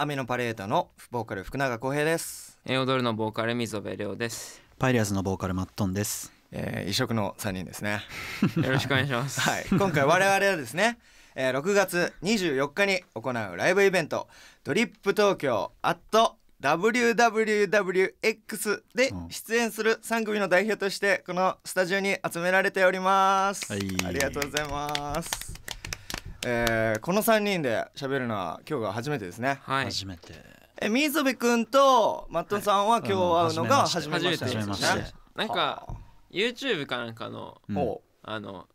雨のパレードのボーカル福永浩平ですエオドルのボーカル溝部亮ですパイリアスのボーカルマットンです、えー、異色の三人ですね よろしくお願いします はい今回我々はですね、えー、6月24日に行うライブイベント「ドリップ東京アット WWWX で出演する3組の代表としてこのスタジオに集められております、はいありがとうございますえー、この3人で喋るのは今日が初めてですね。はい、初めてえ水戸部君とマットさんは今日会うのが初めてですね。なんか YouTube かなんかの、うん、あの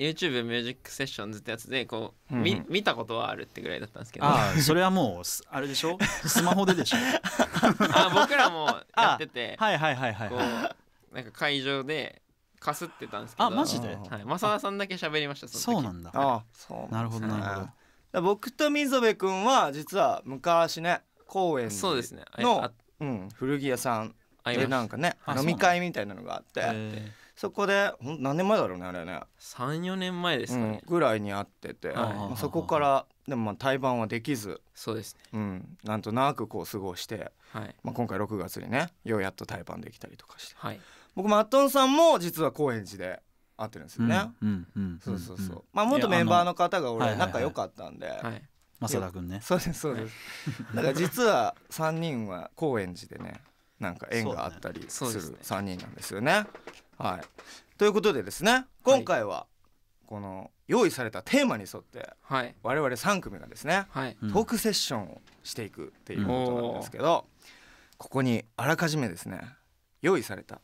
YouTube ミュージックセッションズってやつでこう、うん、み見たことはあるってぐらいだったんですけどああそれはもうあれでしょスマホででしょ あ僕らもやっててはいはいはいはいなんか会場でかすってたんですけどあマジではい、正田さんだけ喋りましたそそうなんだあそうなるほどなるほど僕と溝部君は実は昔ね公園そうですねのうん、古着屋さん会でなんかね飲み会みたいなのがあってそこで何年前だろうねあれね、34年前ですかね、うんぐらいに会ってて、はいまあそこからでもまあ対バンはできずそうですね、うん、なんとなくこう過ごして、はいまあ、今回6月にねようやっと対バンできたりとかして、はい、僕マットンさんも実は高円寺で会ってるんですよね、うんうん、そうそうそう、まあ、元メンバーの方が俺仲良かったんで。はい正田君ねそうですそうです、だから実は3人は高円寺でねなんか縁があったりする3人なんですよね。ねはいということでですね今回はこの用意されたテーマに沿って我々3組がですね、はい、トークセッションをしていくっていうことなんですけど、ここにあらかじめですね用意された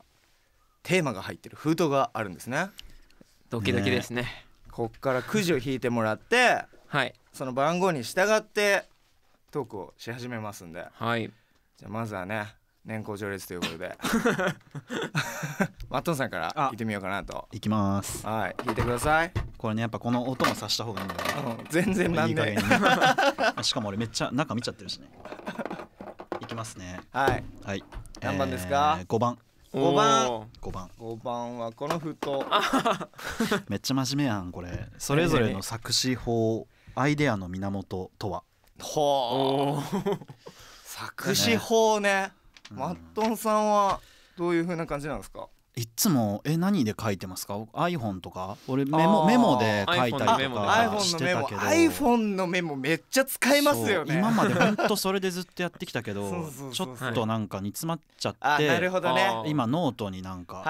テーマが入ってる封筒があるんですね。ドキドキですね。ねこっからくじを引いてもらって、はい、その番号に従ってトークをし始めますんで、はい、じゃあまずはね年功序列ということで マットンさんから聞いてみようかなといきますはい聞いてくださいこれねやっぱこの音もさした方がいいんだよ全然なんでい しかも俺めっちゃ中見ちゃってるしねいきますねはい、はい、何番ですか、五番五番五番五番はこの封筒 めっちゃ真面目やんこれそれぞれの作詞法アイデアの源とはほう作詞法ね、ね、マットンさんはどういうふうな感じなんですかいつもえ何で書いてますか iPhone とか俺メモメモで書いたりとかしてたけど iPhone のメモめっちゃ使いますよね今まで本とそれでずっとやってきたけどちょっとなんか煮詰まっちゃって、なるほどね、今ノートになんか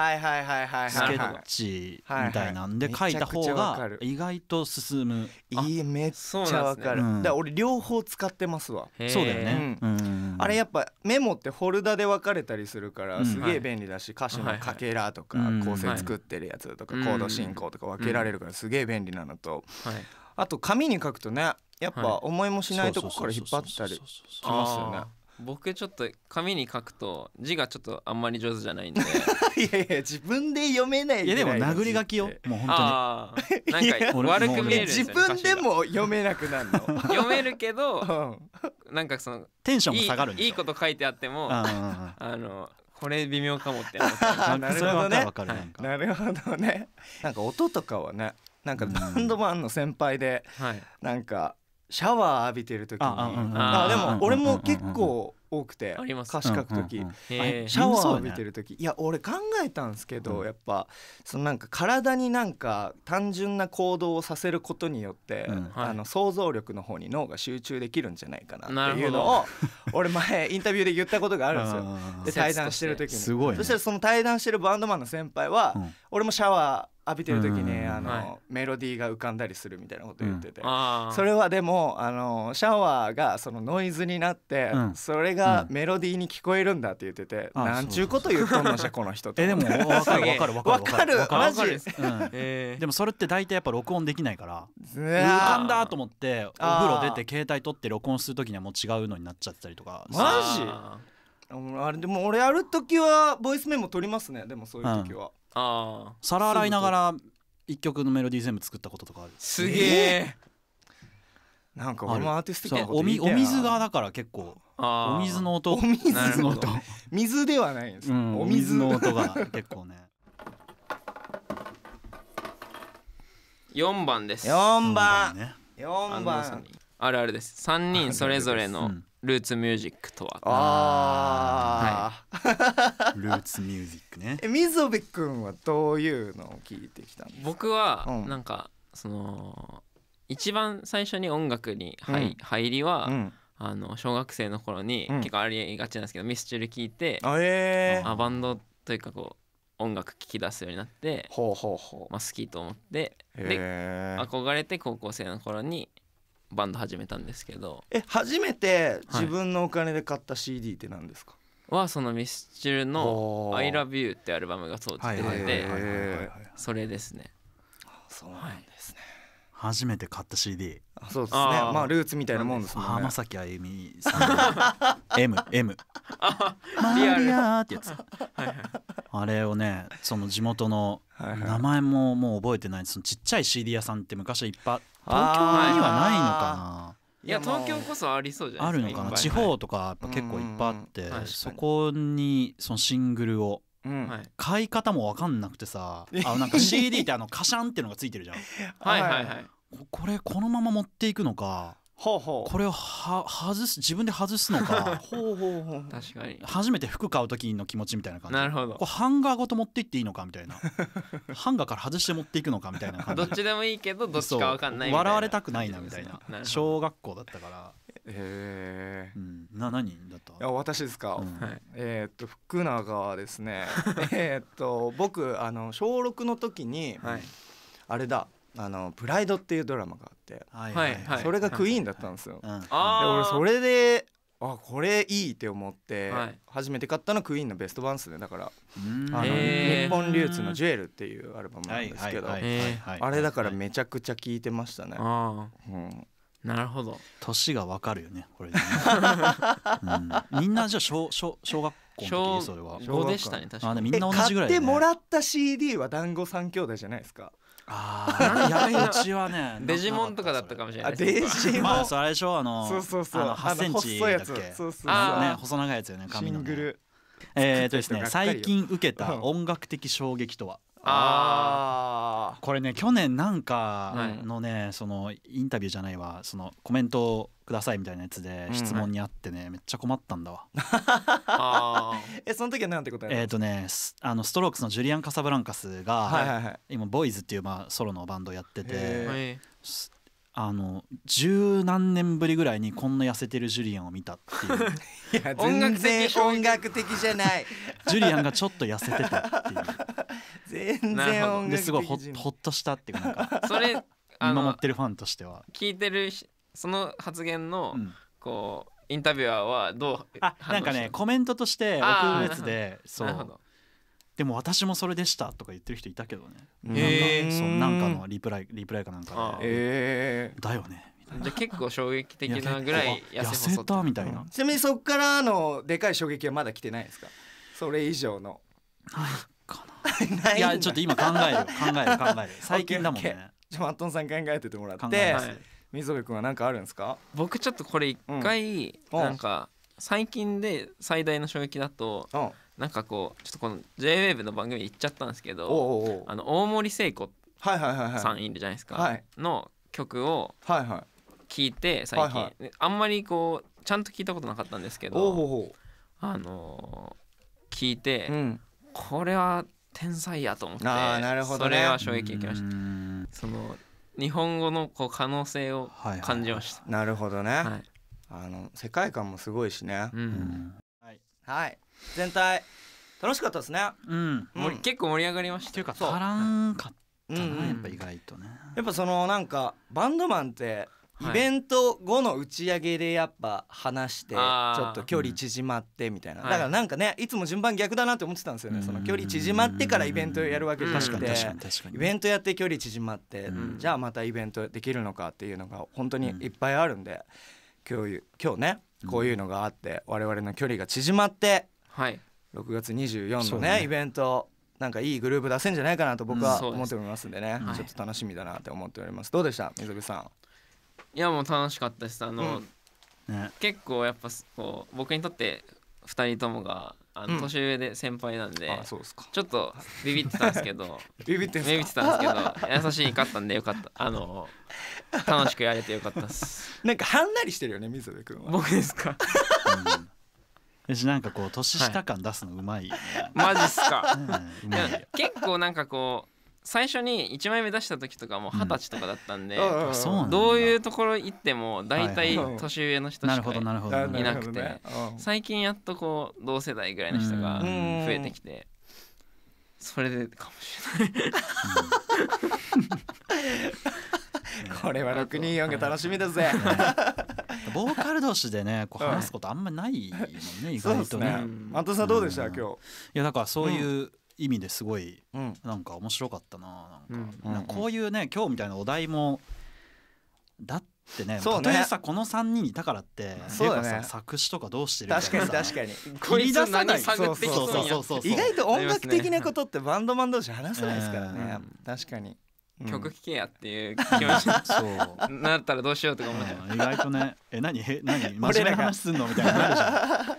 スケッチみたいなんで書いた方が意外と進むいいめっちゃわかる、ねうん、だから俺両方使ってますわそうだよね、うん、あれやっぱメモってフォルダで分かれたりするからすげえ便利だし歌詞も書けラーとか構成作ってるやつとか、コード進行とか分けられるからすげえ便利なのと、あと紙に書くとねやっぱ思いもしないとこから引っ張ったりきますよね。僕ちょっと紙に書くと字がちょっとあんまり上手じゃないんで いやいや自分で読めないいやでも殴り書きよもう本当に なんか悪く見える、ね、自分でも読めなくなるの 読めるけど、うん、なんかそのテンションも下がるいいこと書いてあってもあのこれ微妙かもって なるほどねなるほどねなんか音とかはねなんかバンドマンの先輩で、なんかシャワー浴びてる時にあでも俺も結構多くて歌詞書く時、シャワー浴びてる時、いや俺考えたんですけど、やっぱそのなんか体になんか単純な行動をさせることによって、あの想像力の方に脳が集中できるんじゃないかなっていうのを 俺前インタビューで言ったことがあるんですよで対談してる時に、そしたらその対談してるバンドマンの先輩は、俺もシャワー浴びてる時にあの、はい、メロディーが浮かんだりするみたいなこと言ってて、うん、それはでもあのシャワーがそのノイズになって、うん、それがメロディーに聞こえるんだって言ってて、うん、なんちゅうこと言うとんのじゃこの人ってえでも分 かる分かる分かる分かるマえでもそれって大体やっぱ録音できないから浮かんだと思ってお風呂出て携帯取って録音する時にはもう違うのになっちゃったりとかマジあれでも俺やる時はボイスメモ取りますねでもそういう時は。あ皿洗いながら一曲のメロディー全部作ったこととかあるすげえなんか俺もアーティスティックなこと言お水がだから結構お水の音お水の音水ではないんです、うん、お水の音が結構ね4番です4番4番,、ね、4番あるあるです3人それぞれのルーツミュージックとはああ、はい、ルーツミュージックねえ溝部君はどういうのを聞いてきたんですか僕はなんか、その一番最初に音楽に入,、うん、入りは、うん、あの小学生の頃に、結構ありがちなんですけど、うん、ミスチル聴いてあ、えー、あバンドというかこう音楽聴き出すようになってまあ、好きと思ってで憧れて高校生の頃にバンド始めたんですけどえ初めて自分のお金で買った CD って何ですか、はそのミスチルの「ILOVEYOU」ってアルバムがそう出ててそれですねそうなんですね、はい、初めて買った CD そうですねまあルーツみたいなもんですもんね浜崎あゆみさん MM マリアーってやつはい、あれをねその地元の名前ももう覚えてないそのちっちゃい CD 屋さんって昔はいっぱい東京にはないのかないや東京こそありそうじゃないですかあるのかな地方とかやっぱ結構いっぱいあってそこにそのシングルをうん、買い方も分かんなくてさあなんか CD ってあのカシャンってのがついてるじゃん はいはいはいこれこのまま持っていくのかほうほうこれをは外す自分で外すのか ほうほうほう確かに初めて服買う時の気持ちみたいな感じなるほどこれハンガーごと持っていっていいのかみたいなハンガーから外して持っていくのかみたいな感じどっちでもいいけどどっちか分かんない笑われたくないなみたいな小学校だったからへえ、うん、な何だったいや私ですか、うんはい、えー、っと福永はですね えっと僕あの小6の時に、はい、あれだあの「プライド」っていうドラマがあって、はいはいはい、それがクイーンだったんですよ。はいはいはいうん、で俺それであこれいいって思って、はい、初めて買ったのクイーンのベスト版ですねだからあの日本流通の「ジュエル」っていうアルバムなんですけど、はいはい、あれだからめちゃくちゃ聴いてましたね。うん、なるほど年がわかるよねこれね、うん、みんなじゃあ小小小学校の時それは小でしたね確かにみんな同じぐらい、ね、買ってもらった CD は団子三兄弟じゃないですかああ、いやうちはね、デジモンとかだったかもしれない。デジモン。まあ、それでしょあの、そうそうそう、八センチだっけ。そうそうそう。ね、細長いやつよね、髪の。えっとですね、最近受けた音楽的衝撃とは。あこれね去年なんかのね、はい、そのインタビューじゃないわそのコメントくださいみたいなやつで質問にあってね、うん、めっちゃ困ったんだわ えその時は何て答ええっ、ー、とねあのストロークスのジュリアン・カサブランカスが、はいはいはい、今ボーイズっていうまあソロのバンドやっててあの十何年ぶりぐらいにこんな痩せてるジュリアンを見たっていう いや音楽的音楽的じゃないジュリアンがちょっと痩せてたっていう全然音楽ですごいほほっとしたっていうかなんかそれ見守ってるファンとしては聞いてるその発言の、うん、こうインタビュアーはどうあなんかねコメントとして特別やつでそうでも私もそれでしたとか言ってる人いたけどね、えー、そのなんかのリプライリプライかなんかで、えー、だよねじゃ結構衝撃的なぐらい痩せたたみたいな、ちなみにそっからのでかい衝撃はまだ来てないですかそれ以上のないかな いやちょっと今考える考える考える 最近だもんねじゃあマットンさん考えててもらって溝部君は何かあるんですか僕ちょっとこれ一回、うん、なんか最近で最大の衝撃だと、うんなんかこうちょっとこの JWAVE の番組行っちゃったんですけどあの大森聖子さんいるじゃないですか、の曲を聞いて最近、はいはい、あんまりこうちゃんと聞いたことなかったんですけどあのー、聞いて、うん、これは天才やと思って、あなるほね、それは衝撃受けましたその日本語のこう可能性を感じました、はいはい、なるほどね、はい、あの世界観もすごいしね、うん、はい、はい全体楽しかったですねうん、うん結構盛り上がりましたよか足らんかったな、うんやっぱ意外とねやっぱそのなんかバンドマンってイベント後の打ち上げでやっぱ話してちょっと距離縮まってみたいな、だからなんかねいつも順番逆だなって思ってたんですよね、その距離縮まってからイベントやるわけじゃなく確て、かに確かにイベントやって距離縮まって、じゃあまたイベントできるのかっていうのが本当にいっぱいあるんで、今日今日ねこういうのがあって我々の距離が縮まってはい6月24のね、ね、イベントなんかいいグループ出せんじゃないかなと僕は思っておりますんでね、うんで、ちょっと楽しみだなって思っております、はい、どうでした水口さんいやもう楽しかったですあの、うんね、結構やっぱこう僕にとって2人ともがあの年上で先輩なんで、うん、ちょっとビビってたんですけど ビビってビビってたんですけど優しいかったんでよかったあの楽しくやれてよかったです なんかはんなりしてるよね水部君は僕ですか、うん私なんかこう年下感出すのうまい、ね、マジっすか、うん、結構なんかこう最初に1枚目出した時とかも二十歳とかだったんで、うん、どういうところ行っても大体年上の人しかいなくて最近やっとこう同世代ぐらいの人が増えてきてそれでかもしれない これは6人4が楽しみだぜ、ボーカル同士でね こう話すことあんまりないもんね、意外とね。安藤さんどうでした、今日いやだからそういう意味ですごい、なんか面白かったななんかこういうね今日みたいなお題もだって。ってねそうね例えさこの3人いたからってそうだ、ね、作詞とかどうしてる確かに確かに切り出さないそうそうそうそう意外と音楽的なことってバンドマン同士話せないですからね、うん、確かに曲聴けやっていう気持ちに なったらどうしようとか思っちゃ意外とねえ何え何 真面目な話すんのみたいな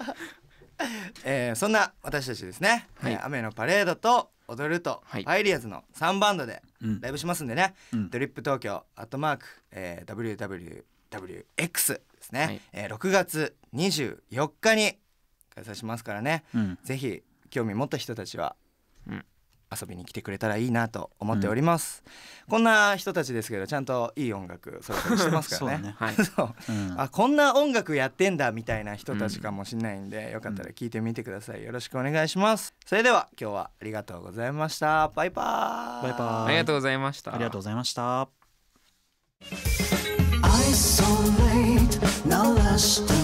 えー、そんな私たちですね、はい、雨のパレードと踊ると、はい、リアズの3バンドでライブしますんでね、うん、ドリップ東京アットマーク、えー、WWWX ですね、はい、えー、6月24日に開催しますからね、うん、ぜひ興味持った人たちは、うん、遊びに来てくれたらいいなと思っております、うん、こんな人たちですけどちゃんといい音楽それぞれしてますからねねはい うあこんな音楽やってんだみたいな人たちかもしれないんで、よかったら聞いてみてくださいよろしくお願いしますそれでは今日はありがとうございましたバイバイバイバイありがとうございましたありがとうございました isolate 鳴らした